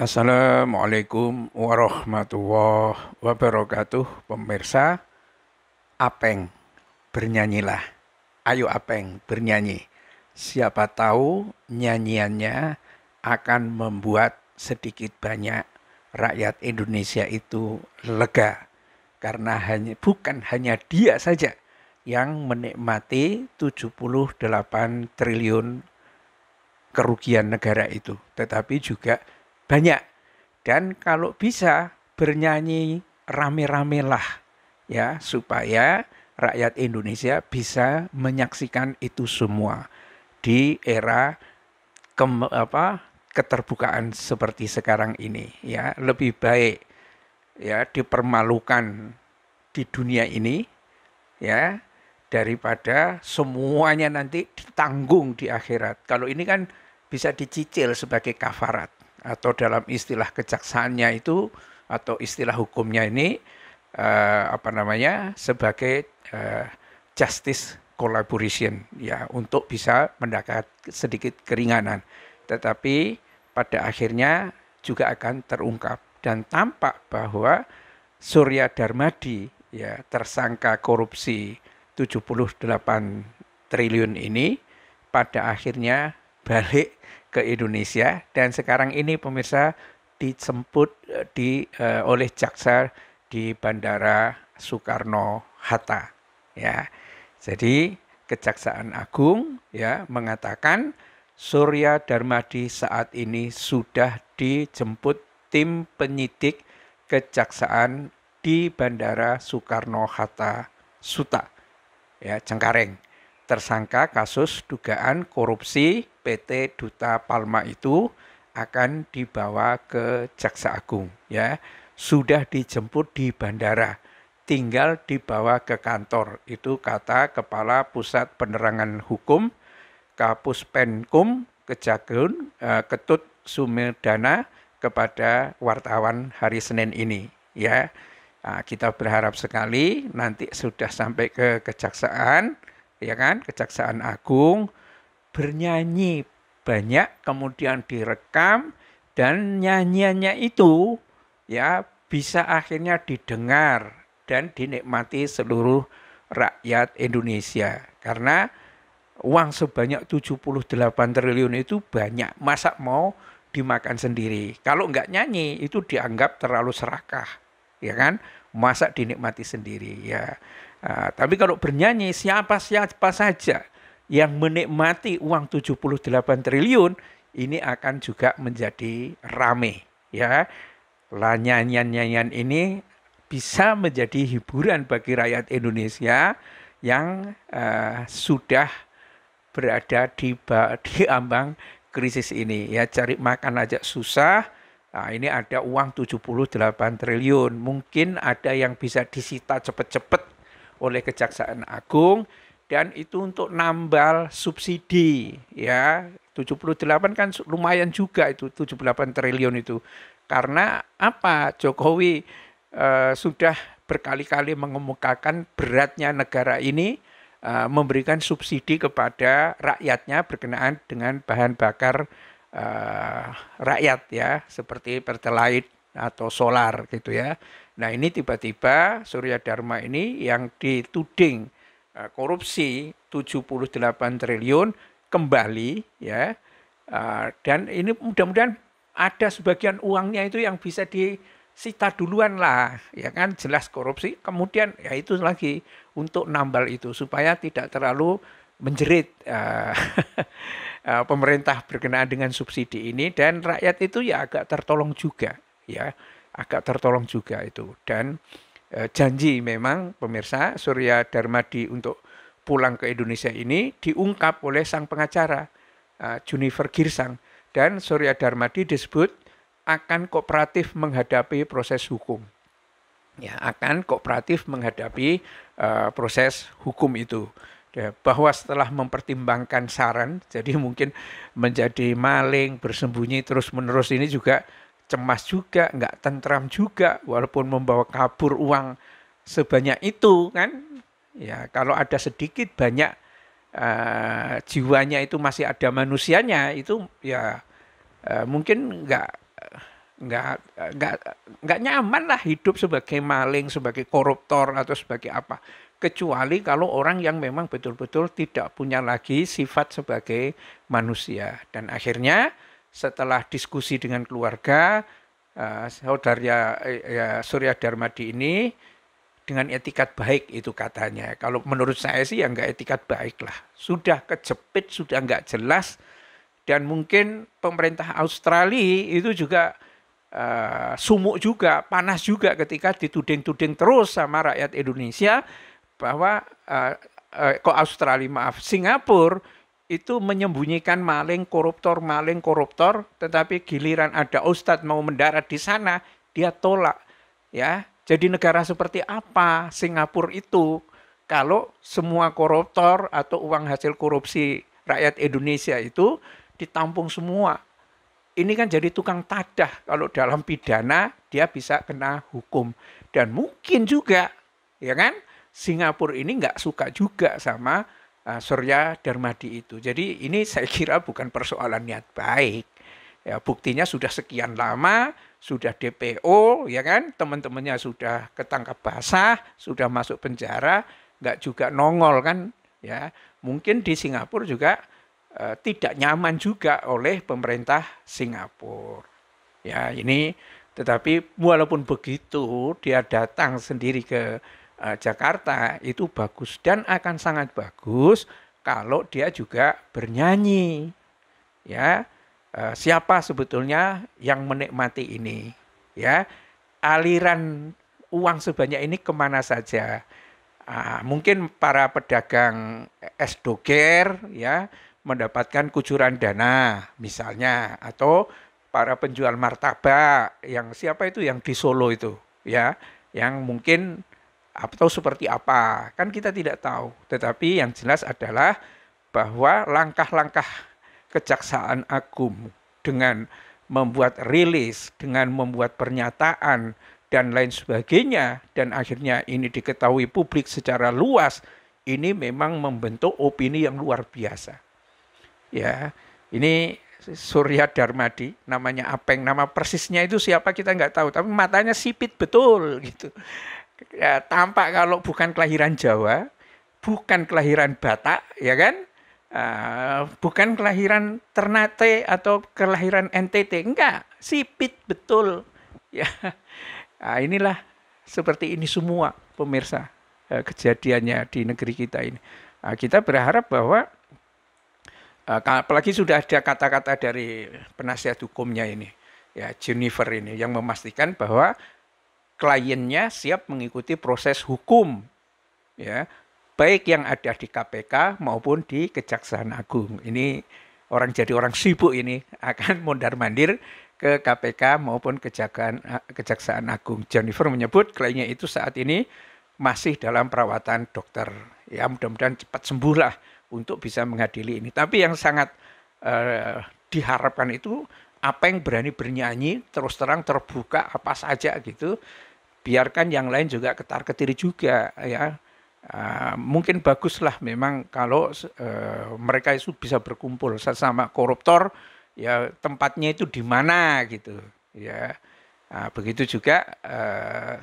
Assalamualaikum warahmatullahi wabarakatuh Pemirsa Apeng Bernyanyilah Ayo Apeng bernyanyi Siapa tahu nyanyiannya akan membuat sedikit banyak rakyat Indonesia itu lega Karena hanya bukan hanya dia saja yang menikmati 78 triliun kerugian negara itu Tetapi juga banyak dan kalau bisa bernyanyi rame rame lah ya supaya rakyat Indonesia bisa menyaksikan itu semua di era ke, apa keterbukaan seperti sekarang ini ya lebih baik ya dipermalukan di dunia ini ya daripada semuanya nanti ditanggung di akhirat. Kalau ini kan bisa dicicil sebagai kafarat atau dalam istilah kejaksaannya itu atau istilah hukumnya ini uh, apa namanya sebagai uh, justice collaboration ya untuk bisa mendapat sedikit keringanan tetapi pada akhirnya juga akan terungkap dan tampak bahwa Surya Darmadi ya tersangka korupsi 78 triliun ini pada akhirnya balik ke Indonesia dan sekarang ini pemirsa dijemput eh, di uh, oleh jaksa di Bandara Soekarno Hatta ya. Jadi Kejaksaan Agung ya mengatakan Surya Darmadi saat ini sudah dijemput tim penyidik Kejaksaan di Bandara Soekarno Hatta Suta ya Cengkareng tersangka kasus dugaan korupsi PT Duta Palma itu akan dibawa ke Jaksa Agung ya. Sudah dijemput di bandara, tinggal dibawa ke kantor. Itu kata Kepala Pusat Penerangan Hukum Kapus Penkum Kejagung eh, Ketut Sumedana kepada wartawan hari Senin ini ya. Nah, kita berharap sekali nanti sudah sampai ke kejaksaan ya kan Kejaksaan Agung bernyanyi banyak kemudian direkam dan nyanyiannya itu ya bisa akhirnya didengar dan dinikmati seluruh rakyat Indonesia karena uang sebanyak 78 triliun itu banyak masa mau dimakan sendiri kalau nggak nyanyi itu dianggap terlalu serakah ya kan masa dinikmati sendiri ya Nah, tapi kalau bernyanyi siapa-siapa saja yang menikmati uang 78 triliun ini akan juga menjadi rame ya. Nyanyian-nyanyian ini bisa menjadi hiburan bagi rakyat Indonesia yang uh, sudah berada di di ambang krisis ini ya cari makan aja susah nah ini ada uang 78 triliun mungkin ada yang bisa disita cepat-cepat oleh Kejaksaan Agung dan itu untuk nambal subsidi ya 78 kan lumayan juga itu 78 triliun itu karena apa Jokowi e, sudah berkali-kali mengemukakan beratnya negara ini e, memberikan subsidi kepada rakyatnya berkenaan dengan bahan bakar e, rakyat ya seperti pertalite atau solar gitu ya. Nah ini tiba-tiba Surya Dharma ini yang dituding eh, korupsi 78 triliun kembali ya eh, dan ini mudah-mudahan ada sebagian uangnya itu yang bisa disita duluan lah ya kan jelas korupsi kemudian ya itu lagi untuk nambal itu supaya tidak terlalu menjerit eh, pemerintah berkenaan dengan subsidi ini dan rakyat itu ya agak tertolong juga ya agak tertolong juga itu dan eh, janji memang pemirsa Surya Darmadi untuk pulang ke Indonesia ini diungkap oleh sang pengacara eh, Juniper Girsang dan Surya Darmadi disebut akan kooperatif menghadapi proses hukum ya akan kooperatif menghadapi eh, proses hukum itu ya, bahwa setelah mempertimbangkan saran jadi mungkin menjadi maling bersembunyi terus menerus ini juga cemas juga, nggak tentram juga, walaupun membawa kabur uang sebanyak itu kan. Ya kalau ada sedikit banyak uh, jiwanya itu masih ada manusianya itu ya uh, mungkin nggak nggak nggak nggak nyaman lah hidup sebagai maling, sebagai koruptor atau sebagai apa. Kecuali kalau orang yang memang betul-betul tidak punya lagi sifat sebagai manusia dan akhirnya setelah diskusi dengan keluarga uh, eh, saudara eh, ya, Surya Darmadi ini dengan etikat baik itu katanya. Kalau menurut saya sih ya nggak etikat baik lah. Sudah kejepit, sudah nggak jelas. Dan mungkin pemerintah Australia itu juga uh, sumuk juga, panas juga ketika dituding-tuding terus sama rakyat Indonesia bahwa uh, uh, kok Australia maaf Singapura itu menyembunyikan maling, koruptor, maling, koruptor, tetapi giliran ada ustadz mau mendarat di sana, dia tolak. Ya, jadi negara seperti apa Singapura itu kalau semua koruptor atau uang hasil korupsi rakyat Indonesia itu ditampung semua. Ini kan jadi tukang tadah kalau dalam pidana dia bisa kena hukum dan mungkin juga ya kan Singapura ini nggak suka juga sama Eh, Surya Darmadi itu. Jadi ini saya kira bukan persoalan niat baik. Ya, buktinya sudah sekian lama, sudah DPO, ya kan? Teman-temannya sudah ketangkap basah, sudah masuk penjara, nggak juga nongol kan? Ya, mungkin di Singapura juga uh, tidak nyaman juga oleh pemerintah Singapura. Ya, ini tetapi walaupun begitu dia datang sendiri ke uh, Jakarta itu bagus dan akan sangat bagus kalau dia juga bernyanyi. Ya, uh, siapa sebetulnya yang menikmati ini? Ya, aliran uang sebanyak ini kemana saja? Uh, mungkin para pedagang es doger ya mendapatkan kucuran dana misalnya atau para penjual martabak yang siapa itu yang di Solo itu ya yang mungkin atau seperti apa kan kita tidak tahu tetapi yang jelas adalah bahwa langkah-langkah kejaksaan agung dengan membuat rilis dengan membuat pernyataan dan lain sebagainya dan akhirnya ini diketahui publik secara luas ini memang membentuk opini yang luar biasa ya ini Surya Darmadi namanya Apeng nama persisnya itu siapa kita nggak tahu tapi matanya sipit betul gitu ya, tampak kalau bukan kelahiran Jawa, bukan kelahiran Batak, ya kan? Uh, bukan kelahiran Ternate atau kelahiran NTT, enggak, sipit betul. Ya, nah, inilah seperti ini semua pemirsa uh, kejadiannya di negeri kita ini. Uh, kita berharap bahwa ah, apalagi sudah ada kata-kata dari penasihat hukumnya ini, ya Jennifer ini yang memastikan bahwa kliennya siap mengikuti proses hukum ya baik yang ada di KPK maupun di Kejaksaan Agung. Ini orang jadi orang sibuk ini akan mondar-mandir ke KPK maupun Kejaksaan Kejaksaan Agung. Jennifer menyebut kliennya itu saat ini masih dalam perawatan dokter. Ya mudah-mudahan cepat sembuh lah untuk bisa mengadili ini. Tapi yang sangat eh, diharapkan itu apa yang berani bernyanyi terus terang terbuka apa saja gitu biarkan yang lain juga ketar ketiri juga ya. Uh, mungkin baguslah memang kalau uh, mereka itu bisa berkumpul sesama koruptor ya tempatnya itu di mana gitu ya nah, begitu juga uh,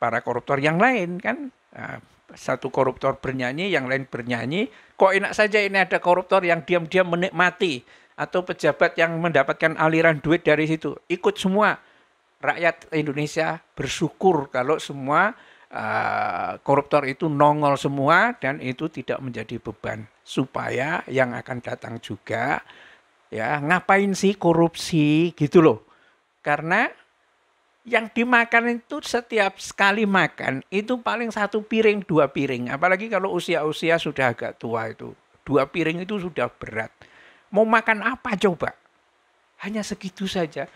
para koruptor yang lain kan uh, satu koruptor bernyanyi yang lain bernyanyi kok enak saja ini ada koruptor yang diam-diam menikmati atau pejabat yang mendapatkan aliran duit dari situ ikut semua rakyat Indonesia bersyukur kalau semua uh, koruptor itu nongol semua dan itu tidak menjadi beban supaya yang akan datang juga ya ngapain sih korupsi gitu loh karena yang dimakan itu setiap sekali makan itu paling satu piring dua piring apalagi kalau usia-usia sudah agak tua itu dua piring itu sudah berat mau makan apa coba hanya segitu saja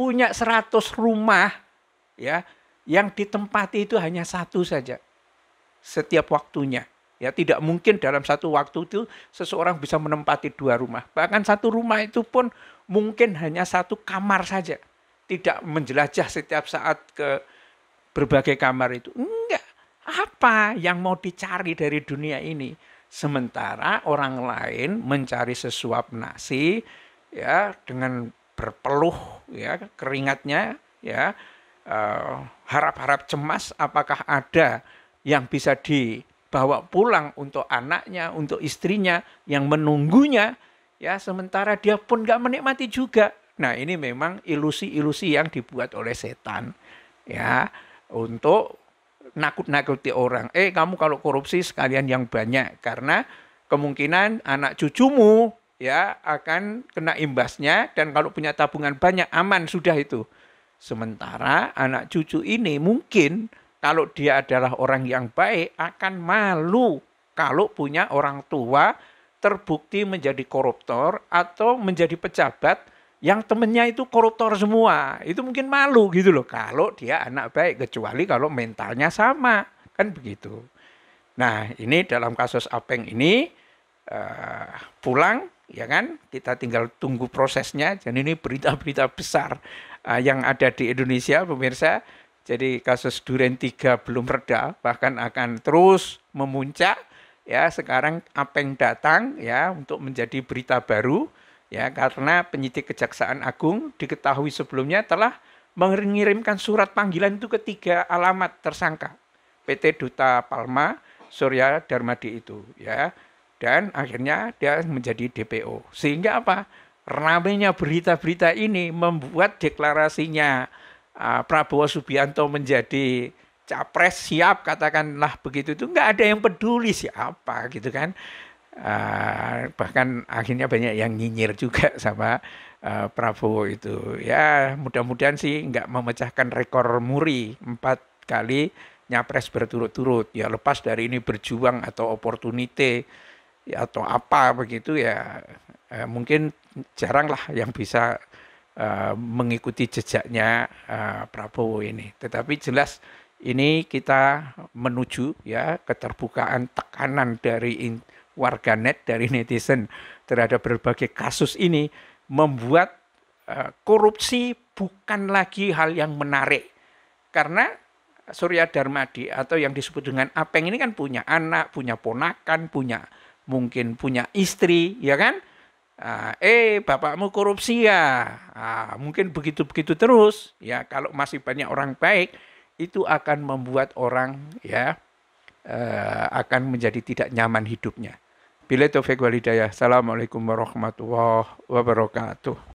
punya 100 rumah ya yang ditempati itu hanya satu saja setiap waktunya. Ya tidak mungkin dalam satu waktu itu seseorang bisa menempati dua rumah. Bahkan satu rumah itu pun mungkin hanya satu kamar saja. Tidak menjelajah setiap saat ke berbagai kamar itu. Enggak. Apa yang mau dicari dari dunia ini? Sementara orang lain mencari sesuap nasi ya dengan berpeluh ya keringatnya ya eh, harap-harap uh, cemas apakah ada yang bisa dibawa pulang untuk anaknya, untuk istrinya yang menunggunya ya sementara dia pun nggak menikmati juga. Nah, ini memang ilusi-ilusi yang dibuat oleh setan ya untuk nakut-nakuti orang. Eh, kamu kalau korupsi sekalian yang banyak karena kemungkinan anak cucumu ya akan kena imbasnya dan kalau punya tabungan banyak aman sudah itu. Sementara anak cucu ini mungkin kalau dia adalah orang yang baik akan malu kalau punya orang tua terbukti menjadi koruptor atau menjadi pejabat yang temennya itu koruptor semua. Itu mungkin malu gitu loh kalau dia anak baik kecuali kalau mentalnya sama. Kan begitu. Nah, ini dalam kasus Apeng ini uh, pulang ya kan? Kita tinggal tunggu prosesnya. Dan ini berita-berita besar uh, yang ada di Indonesia, pemirsa. Jadi kasus Duren 3 belum reda, bahkan akan terus memuncak. Ya, sekarang apa yang datang ya untuk menjadi berita baru ya karena penyidik Kejaksaan Agung diketahui sebelumnya telah mengirimkan surat panggilan itu ketiga alamat tersangka PT Duta Palma Surya Darmadi itu ya dan akhirnya dia menjadi DPO. Sehingga apa? Ramainya berita-berita ini membuat deklarasinya uh, Prabowo Subianto menjadi capres siap katakanlah begitu itu nggak ada yang peduli siapa gitu kan. Uh, bahkan akhirnya banyak yang nyinyir juga sama uh, Prabowo itu. Ya mudah-mudahan sih nggak memecahkan rekor muri empat kali nyapres berturut-turut. Ya lepas dari ini berjuang atau opportunity ya atau apa begitu ya eh, mungkin jaranglah yang bisa eh, mengikuti jejaknya eh, Prabowo ini. Tetapi jelas ini kita menuju ya keterbukaan tekanan dari in, net dari netizen terhadap berbagai kasus ini membuat eh, korupsi bukan lagi hal yang menarik karena Surya Darmadi atau yang disebut dengan Apeng ini kan punya anak, punya ponakan, punya mungkin punya istri, ya kan? Uh, eh, bapakmu korupsi ya. Ah, mungkin begitu-begitu terus. Ya, kalau masih banyak orang baik, itu akan membuat orang ya eh, akan menjadi tidak nyaman hidupnya. Bila Taufik Walidayah. Assalamualaikum warahmatullahi wabarakatuh.